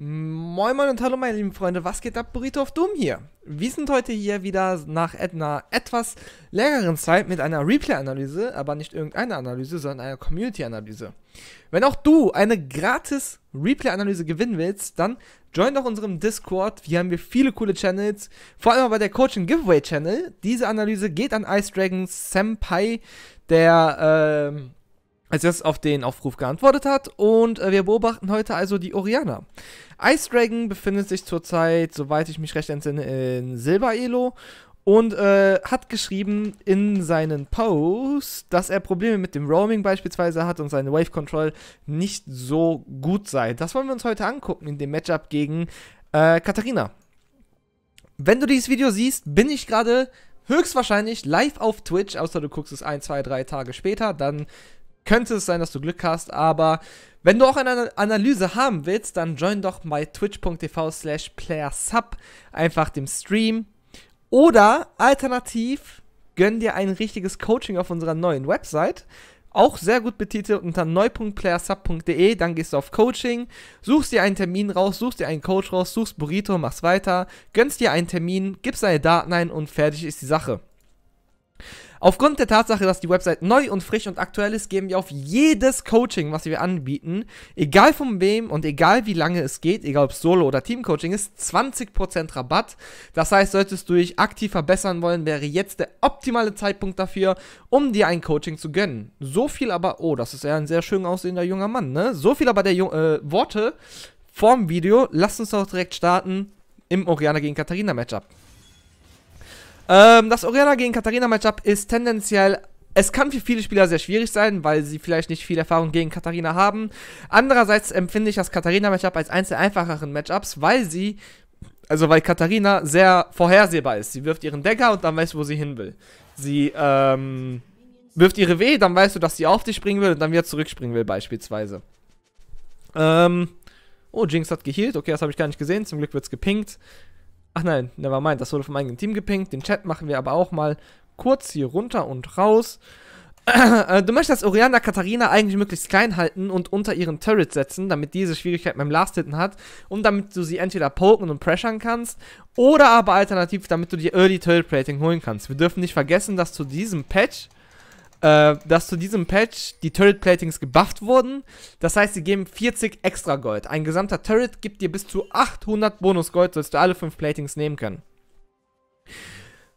Moin Moin und hallo meine lieben Freunde, was geht ab? Burrito of Doom hier. Wir sind heute hier wieder nach einer etwas längeren Zeit mit einer Replay-Analyse, aber nicht irgendeiner Analyse, sondern einer Community-Analyse. Wenn auch du eine gratis Replay-Analyse gewinnen willst, dann join doch unserem Discord. Hier haben wir viele coole Channels, vor allem bei der Coaching Giveaway Channel. Diese Analyse geht an Ice Dragon Senpai, der ähm, als erstes auf den Aufruf geantwortet hat. Und äh, wir beobachten heute also die Oriana. Ice Dragon befindet sich zurzeit, soweit ich mich recht entsinne, in Silber-Elo und äh, hat geschrieben in seinen Post, dass er Probleme mit dem Roaming beispielsweise hat und seine Wave Control nicht so gut sei. Das wollen wir uns heute angucken in dem Matchup gegen äh, Katharina. Wenn du dieses Video siehst, bin ich gerade höchstwahrscheinlich live auf Twitch, außer du guckst es ein, zwei, drei Tage später, dann könnte es sein, dass du Glück hast, aber wenn du auch eine Analyse haben willst, dann join doch bei twitch.tv slash playersub einfach dem Stream oder alternativ gönn dir ein richtiges Coaching auf unserer neuen Website auch sehr gut betitelt unter neu.playersub.de. Dann gehst du auf Coaching, suchst dir einen Termin raus, suchst dir einen Coach raus, suchst Burrito, machst weiter, gönnst dir einen Termin, gibst deine Daten ein und fertig ist die Sache. Aufgrund der Tatsache, dass die Website neu und frisch und aktuell ist, geben wir auf jedes Coaching, was wir anbieten, egal von wem und egal wie lange es geht, egal ob Solo oder Teamcoaching ist, 20% Rabatt. Das heißt, solltest du dich aktiv verbessern wollen, wäre jetzt der optimale Zeitpunkt dafür, um dir ein Coaching zu gönnen. So viel aber, oh, das ist ja ein sehr schön aussehender junger Mann, ne? So viel aber der äh, Worte vorm Video. Lasst uns doch direkt starten im Oriana gegen Katharina Matchup. Ähm, das Oriana gegen Katharina-Matchup ist tendenziell es kann für viele Spieler sehr schwierig sein, weil sie vielleicht nicht viel Erfahrung gegen Katharina haben. Andererseits empfinde ich das Katharina-Matchup als eins der einfacheren Matchups, weil sie, also weil Katharina sehr vorhersehbar ist. Sie wirft ihren Decker und dann weißt du, wo sie hin will. Sie ähm, wirft ihre W, dann weißt du, dass sie auf dich springen will und dann wieder zurückspringen will, beispielsweise. Ähm, oh, Jinx hat geheilt. Okay, das habe ich gar nicht gesehen. Zum Glück wird es gepinkt. Ach nein, never mind, das wurde vom eigenen Team gepinkt. Den Chat machen wir aber auch mal kurz hier runter und raus. Äh, du möchtest Oriana Katharina eigentlich möglichst klein halten und unter ihren Turret setzen, damit diese Schwierigkeit beim Last-Hitten hat und damit du sie entweder poken und pressern kannst oder aber alternativ, damit du dir Early Turret Plating holen kannst. Wir dürfen nicht vergessen, dass zu diesem Patch äh, dass zu diesem Patch die Turret Platings gebufft wurden. Das heißt, sie geben 40 extra Gold. Ein gesamter Turret gibt dir bis zu 800 Bonus Gold, sollst du alle 5 Platings nehmen können.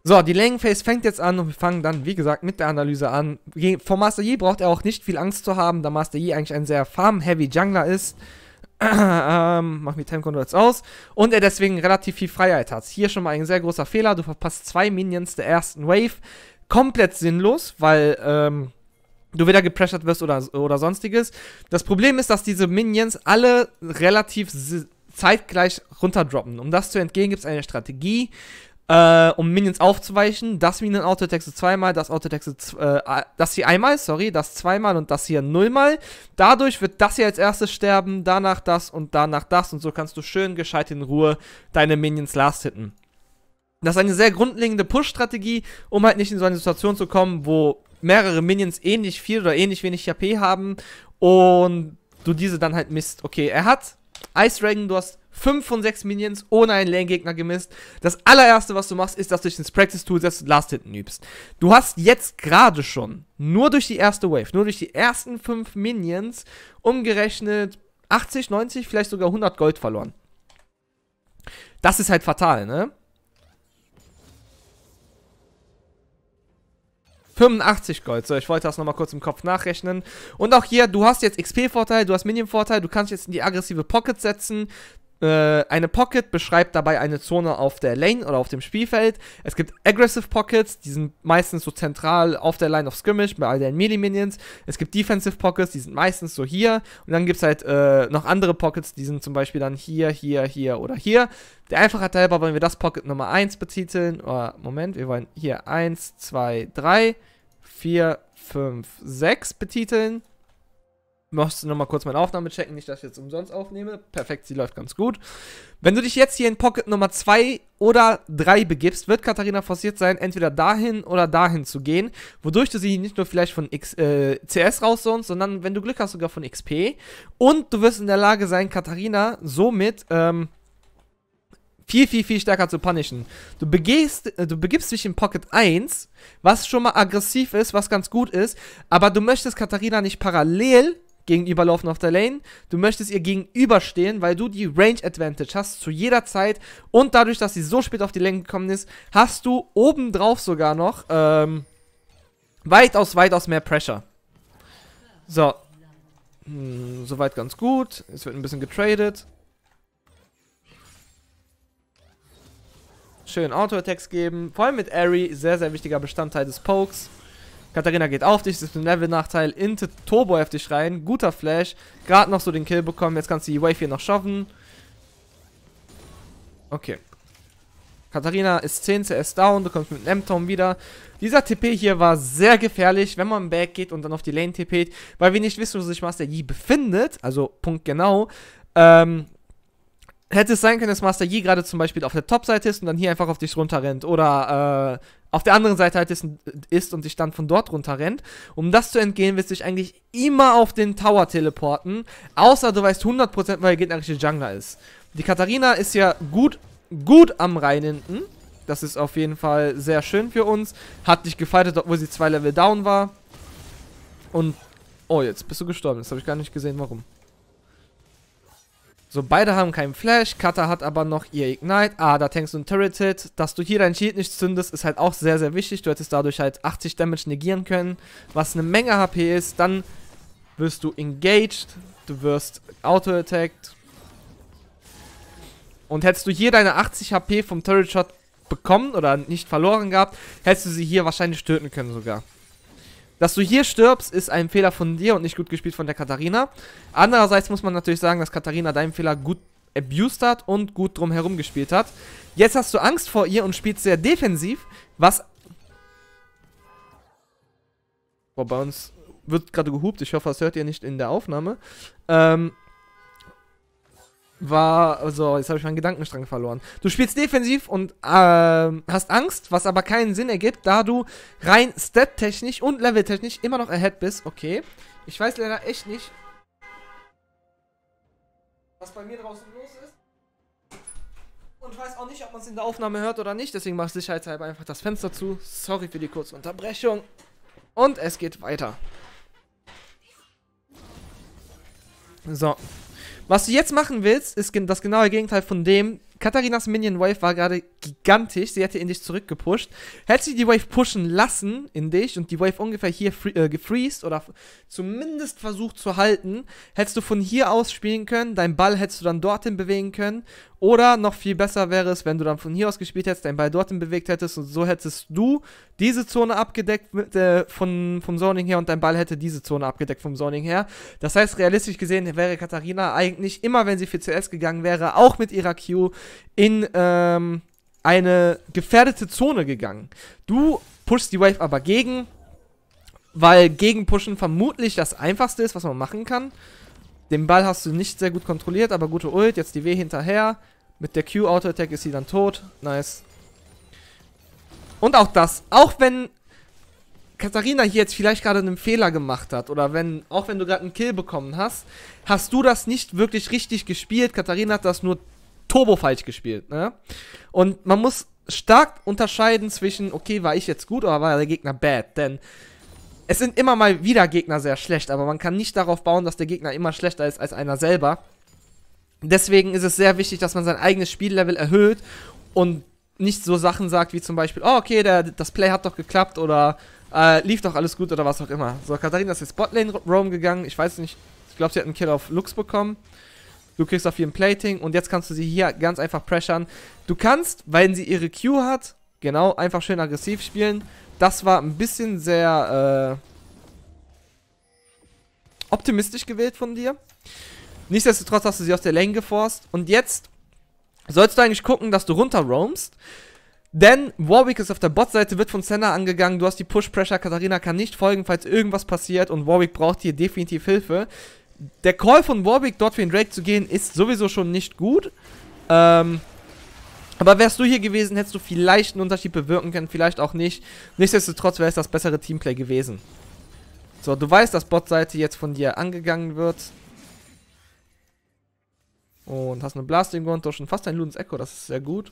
So, die Phase fängt jetzt an und wir fangen dann, wie gesagt, mit der Analyse an. Vor Master Yi braucht er auch nicht viel Angst zu haben, da Master Yi eigentlich ein sehr farm-heavy Jungler ist. ähm, mach mir Time Controls aus. Und er deswegen relativ viel Freiheit hat. Hier schon mal ein sehr großer Fehler. Du verpasst zwei Minions der ersten Wave komplett sinnlos, weil ähm, du weder gepressured wirst oder, oder sonstiges. Das Problem ist, dass diese Minions alle relativ zeitgleich runterdroppen. Um das zu entgehen, gibt es eine Strategie, äh, um Minions aufzuweichen, Das Minion Autotexte zweimal, das Autotexte, äh, das hier einmal, sorry, das zweimal und das hier nullmal. Dadurch wird das hier als erstes sterben, danach das und danach das und so kannst du schön gescheit in Ruhe deine Minions last hitten. Das ist eine sehr grundlegende Push-Strategie, um halt nicht in so eine Situation zu kommen, wo mehrere Minions ähnlich viel oder ähnlich wenig HP haben und du diese dann halt misst. Okay, er hat Ice Dragon, du hast 5 von 6 Minions ohne einen Lane-Gegner gemisst. Das allererste, was du machst, ist, dass du dich ins Practice-Tool setzt und last Hitten übst. Du hast jetzt gerade schon, nur durch die erste Wave, nur durch die ersten 5 Minions, umgerechnet 80, 90, vielleicht sogar 100 Gold verloren. Das ist halt fatal, ne? 85 Gold. So, ich wollte das nochmal kurz im Kopf nachrechnen. Und auch hier, du hast jetzt XP-Vorteil, du hast Minion-Vorteil, du kannst jetzt in die aggressive Pocket setzen. Äh, eine Pocket beschreibt dabei eine Zone auf der Lane oder auf dem Spielfeld. Es gibt Aggressive Pockets, die sind meistens so zentral auf der Line of Skirmish bei all den Melee-Minions. Es gibt Defensive Pockets, die sind meistens so hier. Und dann gibt es halt äh, noch andere Pockets, die sind zum Beispiel dann hier, hier, hier oder hier. Der einfache Teil war, wollen wir das Pocket Nummer 1 betiteln. Oder, oh, Moment, wir wollen hier 1, 2, 3. 4, 5, 6 betiteln. Möchtest du nochmal kurz meine Aufnahme checken, nicht, dass ich jetzt umsonst aufnehme. Perfekt, sie läuft ganz gut. Wenn du dich jetzt hier in Pocket Nummer 2 oder 3 begibst, wird Katharina forciert sein, entweder dahin oder dahin zu gehen, wodurch du sie nicht nur vielleicht von X, äh, CS raussonst, sondern wenn du Glück hast, sogar von XP. Und du wirst in der Lage sein, Katharina somit ähm, viel, viel, viel stärker zu punishen. Du, begehst, äh, du begibst dich in Pocket 1, was schon mal aggressiv ist, was ganz gut ist, aber du möchtest Katharina nicht parallel gegenüberlaufen auf der Lane. Du möchtest ihr gegenüberstehen, weil du die Range Advantage hast zu jeder Zeit. Und dadurch, dass sie so spät auf die Lane gekommen ist, hast du obendrauf sogar noch ähm, weitaus, weitaus mehr Pressure. So. Hm, soweit ganz gut. Es wird ein bisschen getradet. Schön Auto-Attacks geben. Vor allem mit Airy, sehr, sehr wichtiger Bestandteil des Pokes. Katharina geht auf dich, das ist ein Level-Nachteil Into Turbo heftig rein. Guter Flash. Gerade noch so den Kill bekommen. Jetzt kannst du die Wave hier noch schaffen. Okay. Katharina ist 10 CS down, du kommst mit einem m wieder. Dieser TP hier war sehr gefährlich, wenn man back geht und dann auf die Lane TP, weil wir nicht wissen, wo sich Master Yi befindet, also Punkt genau. Ähm, hätte es sein können, dass Master Yi gerade zum Beispiel auf der Top-Seite ist und dann hier einfach auf dich runterrennt oder äh, auf der anderen Seite halt ist, ist und dich dann von dort runterrennt. Um das zu entgehen, willst du dich eigentlich immer auf den Tower teleporten, außer du weißt 100%, weil der gegnerische Jungler ist. Die Katharina ist ja gut, gut am Reinenden. Das ist auf jeden Fall sehr schön für uns. Hat dich gefightet, obwohl sie zwei Level down war. Und, oh, jetzt bist du gestorben. Das habe ich gar nicht gesehen, warum. So, beide haben keinen Flash, Cutter hat aber noch ihr Ignite. Ah, da tankst du ein Turreted. Dass du hier dein Shield nicht zündest, ist halt auch sehr, sehr wichtig. Du hättest dadurch halt 80 Damage negieren können, was eine Menge HP ist. Dann wirst du engaged, du wirst auto-attacked. Und hättest du hier deine 80 HP vom Turret-Shot bekommen oder nicht verloren gehabt, hättest du sie hier wahrscheinlich töten können sogar. Dass du hier stirbst, ist ein Fehler von dir und nicht gut gespielt von der Katharina. Andererseits muss man natürlich sagen, dass Katharina deinen Fehler gut abused hat und gut drum herum gespielt hat. Jetzt hast du Angst vor ihr und spielst sehr defensiv, was... Boah, bei uns wird gerade gehupt. Ich hoffe, das hört ihr nicht in der Aufnahme. Ähm, war, so, also, jetzt habe ich meinen Gedankenstrang verloren. Du spielst defensiv und ähm, hast Angst, was aber keinen Sinn ergibt, da du rein step-technisch und level-technisch immer noch ahead bist. Okay. Ich weiß leider echt nicht, was bei mir draußen los ist. Und weiß auch nicht, ob man es in der Aufnahme hört oder nicht, deswegen mache ich sicherheitshalber einfach das Fenster zu. Sorry für die kurze Unterbrechung. Und es geht weiter. So, was du jetzt machen willst, ist das genaue Gegenteil von dem. Katharinas Minion Wave war gerade gigantisch. Sie hätte in dich zurückgepusht. Hätte sie die Wave pushen lassen in dich und die Wave ungefähr hier free, äh, gefreezed oder zumindest versucht zu halten, hättest du von hier aus spielen können. Dein Ball hättest du dann dorthin bewegen können. Oder noch viel besser wäre es, wenn du dann von hier aus gespielt hättest, dein Ball dorthin bewegt hättest und so hättest du diese Zone abgedeckt mit, äh, von, vom Zoning her und dein Ball hätte diese Zone abgedeckt vom Zoning her. Das heißt, realistisch gesehen wäre Katharina eigentlich immer, wenn sie für CS gegangen wäre, auch mit ihrer Q in, ähm, eine gefährdete Zone gegangen. Du pushst die Wave aber gegen, weil gegenpushen vermutlich das einfachste ist, was man machen kann. Den Ball hast du nicht sehr gut kontrolliert, aber gute Ult, jetzt die W hinterher. Mit der Q-Auto-Attack ist sie dann tot. Nice. Und auch das, auch wenn Katharina hier jetzt vielleicht gerade einen Fehler gemacht hat oder wenn, auch wenn du gerade einen Kill bekommen hast, hast du das nicht wirklich richtig gespielt. Katharina hat das nur turbo falsch gespielt. Ne? Und man muss stark unterscheiden zwischen, okay, war ich jetzt gut oder war der Gegner bad? Denn es sind immer mal wieder Gegner sehr schlecht, aber man kann nicht darauf bauen, dass der Gegner immer schlechter ist als einer selber. Deswegen ist es sehr wichtig, dass man sein eigenes Spiellevel erhöht und nicht so Sachen sagt wie zum Beispiel, oh, okay, der, das Play hat doch geklappt oder äh, lief doch alles gut oder was auch immer. So, Katharina ist jetzt Botlane Roam gegangen. Ich weiß nicht, ich glaube, sie hat einen Kill auf Lux bekommen. Du kriegst auf jeden Plating und jetzt kannst du sie hier ganz einfach pressern. Du kannst, wenn sie ihre Q hat, genau, einfach schön aggressiv spielen. Das war ein bisschen sehr äh, optimistisch gewählt von dir. Nichtsdestotrotz hast du sie aus der Lane geforst. Und jetzt sollst du eigentlich gucken, dass du runter roamst. Denn Warwick ist auf der Bot-Seite, wird von Senna angegangen. Du hast die Push-Pressure. Katharina kann nicht folgen, falls irgendwas passiert. Und Warwick braucht hier definitiv Hilfe der Call von Warwick, dort für den Drake zu gehen, ist sowieso schon nicht gut. Ähm, aber wärst du hier gewesen, hättest du vielleicht einen Unterschied bewirken können, vielleicht auch nicht. Nichtsdestotrotz wäre es das bessere Teamplay gewesen. So, du weißt, dass Botseite jetzt von dir angegangen wird. Und hast eine Blasting Gun, schon fast ein Ludens Echo, das ist sehr gut.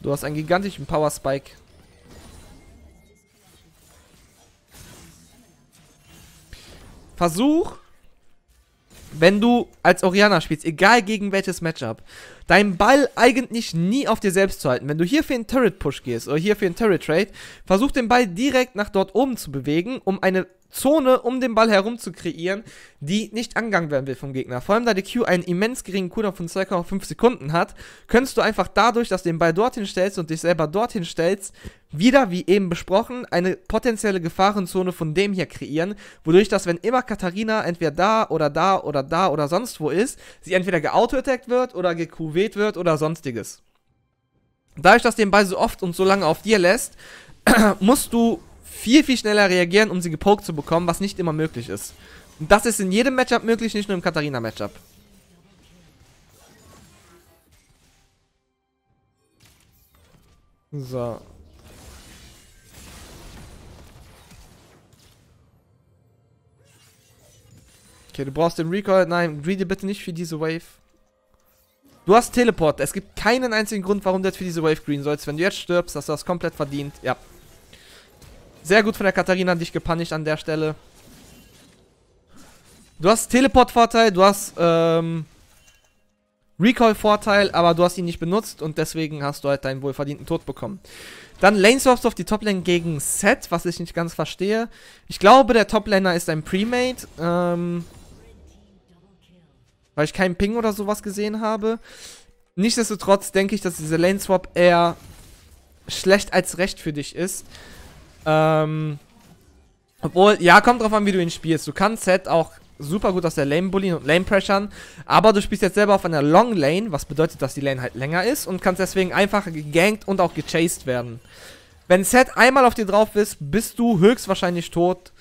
Du hast einen gigantischen Power Spike Versuch, wenn du als Oriana spielst, egal gegen welches Matchup, deinen Ball eigentlich nie auf dir selbst zu halten. Wenn du hier für einen Turret-Push gehst oder hier für einen Turret-Trade, versuch den Ball direkt nach dort oben zu bewegen, um eine Zone um den Ball herum zu kreieren, die nicht angegangen werden will vom Gegner. Vor allem, da die Q einen immens geringen Cooldown von 2,5 Sekunden hat, könntest du einfach dadurch, dass du den Ball dorthin stellst und dich selber dorthin stellst, wieder, wie eben besprochen, eine potenzielle Gefahrenzone von dem hier kreieren, wodurch dass wenn immer Katharina entweder da oder da oder da oder sonst wo ist, sie entweder geauto wird oder geQwt wird oder sonstiges. Dadurch, dass du den Ball so oft und so lange auf dir lässt, musst du viel, viel schneller reagieren, um sie gepokt zu bekommen, was nicht immer möglich ist. Und das ist in jedem Matchup möglich, nicht nur im Katharina-Matchup. So. Okay, du brauchst den Recall. Nein, greedy bitte nicht für diese Wave. Du hast Teleport. Es gibt keinen einzigen Grund, warum du jetzt für diese Wave green sollst. Wenn du jetzt stirbst, hast du das komplett verdient. Ja. Sehr gut von der Katharina dich gepunished an der Stelle. Du hast Teleport-Vorteil, du hast ähm, Recall-Vorteil, aber du hast ihn nicht benutzt und deswegen hast du halt deinen wohlverdienten Tod bekommen. Dann Lane Swaps auf die Toplane gegen Set, was ich nicht ganz verstehe. Ich glaube, der Toplaner ist ein Premade, ähm, weil ich keinen Ping oder sowas gesehen habe. Nichtsdestotrotz denke ich, dass diese Lane Swap eher schlecht als recht für dich ist. Ähm, obwohl, ja, kommt drauf an, wie du ihn spielst. Du kannst Set auch super gut aus der Lane bullien und Lane pressern, aber du spielst jetzt selber auf einer Long Lane, was bedeutet, dass die Lane halt länger ist und kannst deswegen einfacher gegankt und auch gechased werden. Wenn Set einmal auf dir drauf ist, bist du höchstwahrscheinlich tot.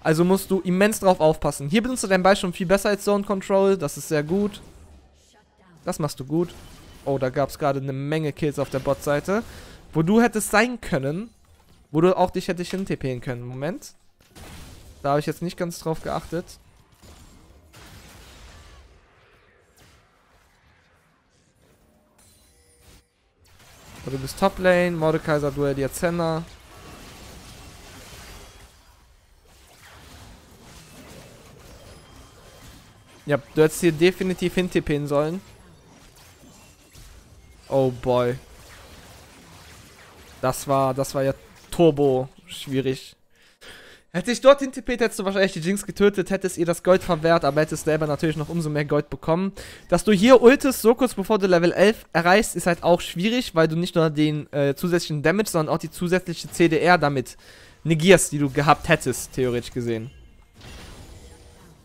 Also musst du immens drauf aufpassen. Hier benutzt du dein Ball schon viel besser als Zone Control. Das ist sehr gut. Das machst du gut. Oh, da gab es gerade eine Menge Kills auf der Bot-Seite. Wo du hättest sein können, wo du auch dich hätte ich hin können. Moment. Da habe ich jetzt nicht ganz drauf geachtet. Aber du bist Top Lane, Mordekaiser duelliert ja Senna. Ja, du hättest hier definitiv hintippen sollen. Oh boy. Das war, das war ja Turbo schwierig. Hätte ich dort hintippt, hättest du wahrscheinlich die Jinx getötet, hättest ihr das Gold verwehrt, aber hättest selber natürlich noch umso mehr Gold bekommen. Dass du hier ultest, so kurz bevor du Level 11 erreichst, ist halt auch schwierig, weil du nicht nur den äh, zusätzlichen Damage, sondern auch die zusätzliche CDR damit negierst, die du gehabt hättest, theoretisch gesehen.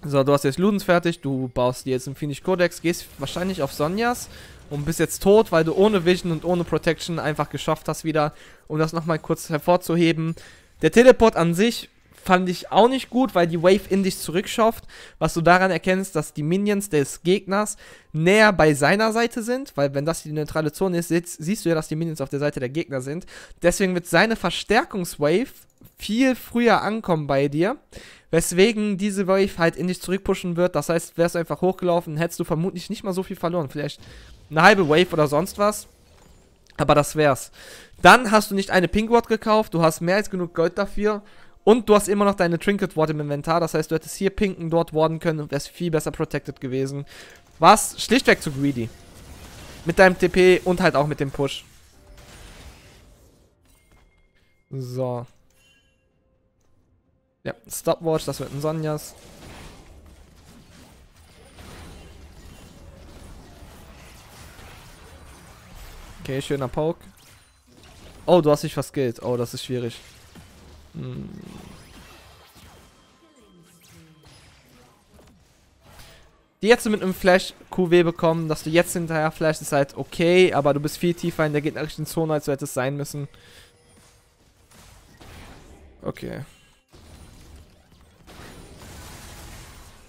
So, du hast jetzt Ludens fertig, du baust dir jetzt einen Phoenix Codex, gehst wahrscheinlich auf Sonjas und bist jetzt tot, weil du ohne Vision und ohne Protection einfach geschafft hast wieder. Um das nochmal kurz hervorzuheben. Der Teleport an sich fand ich auch nicht gut, weil die Wave in dich zurückschafft, was du daran erkennst, dass die Minions des Gegners näher bei seiner Seite sind, weil wenn das die neutrale Zone ist, siehst du ja, dass die Minions auf der Seite der Gegner sind. Deswegen wird seine Verstärkungswave viel früher ankommen bei dir, weswegen diese Wave halt in dich zurückpushen wird. Das heißt, wärst du einfach hochgelaufen, hättest du vermutlich nicht mal so viel verloren, vielleicht eine halbe Wave oder sonst was. Aber das wär's. Dann hast du nicht eine Pink Ward gekauft, du hast mehr als genug Gold dafür. Und du hast immer noch deine Trinket Ward im Inventar. Das heißt, du hättest hier pinken dort warden können und wärst viel besser protected gewesen. Warst schlichtweg zu greedy. Mit deinem TP und halt auch mit dem Push. So. Ja, Stopwatch, das wird ein Sonjas. Okay, schöner Poke. Oh, du hast dich verskillt. Oh, das ist schwierig. Hm. Die jetzt mit einem Flash QW bekommen, dass du jetzt hinterher Flash ist halt okay, aber du bist viel tiefer in der gegnerischen Zone, als du hättest sein müssen. Okay.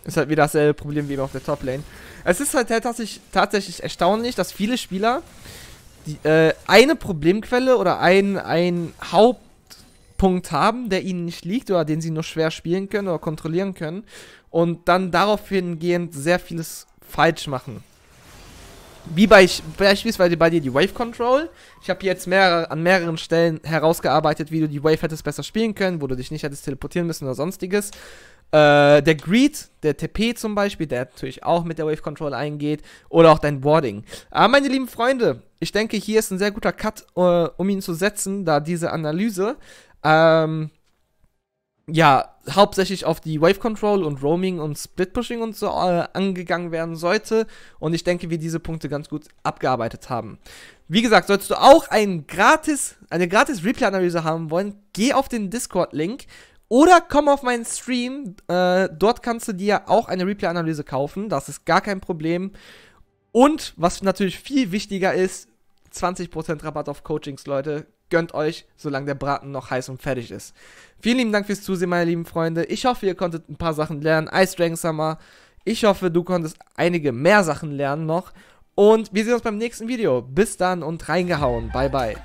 Ist halt wieder dasselbe Problem wie immer auf der Top-Lane. Es ist halt tatsächlich, tatsächlich erstaunlich, dass viele Spieler die, äh, eine Problemquelle oder ein, ein Hauptpunkt haben, der ihnen nicht liegt oder den sie nur schwer spielen können oder kontrollieren können und dann daraufhin gehend sehr vieles falsch machen. Wie bei, beispielsweise bei dir die Wave Control. Ich habe jetzt mehrere, an mehreren Stellen herausgearbeitet, wie du die Wave hättest besser spielen können, wo du dich nicht hättest teleportieren müssen oder sonstiges. Äh, der Greed, der TP zum Beispiel, der natürlich auch mit der Wave Control eingeht. Oder auch dein Boarding. Aber meine lieben Freunde, ich denke, hier ist ein sehr guter Cut, äh, um ihn zu setzen, da diese Analyse. Ähm, ja, hauptsächlich auf die Wave Control und Roaming und Split Pushing und so äh, angegangen werden sollte. Und ich denke, wir diese Punkte ganz gut abgearbeitet haben. Wie gesagt, solltest du auch ein gratis, eine gratis Replay-Analyse haben wollen, geh auf den Discord-Link oder komm auf meinen Stream. Äh, dort kannst du dir auch eine Replay-Analyse kaufen. Das ist gar kein Problem. Und was natürlich viel wichtiger ist, 20% Rabatt auf Coachings, Leute gönnt euch, solange der Braten noch heiß und fertig ist. Vielen lieben Dank fürs Zusehen, meine lieben Freunde. Ich hoffe, ihr konntet ein paar Sachen lernen. Ice Dragon Summer. Ich hoffe, du konntest einige mehr Sachen lernen noch. Und wir sehen uns beim nächsten Video. Bis dann und reingehauen. Bye, bye.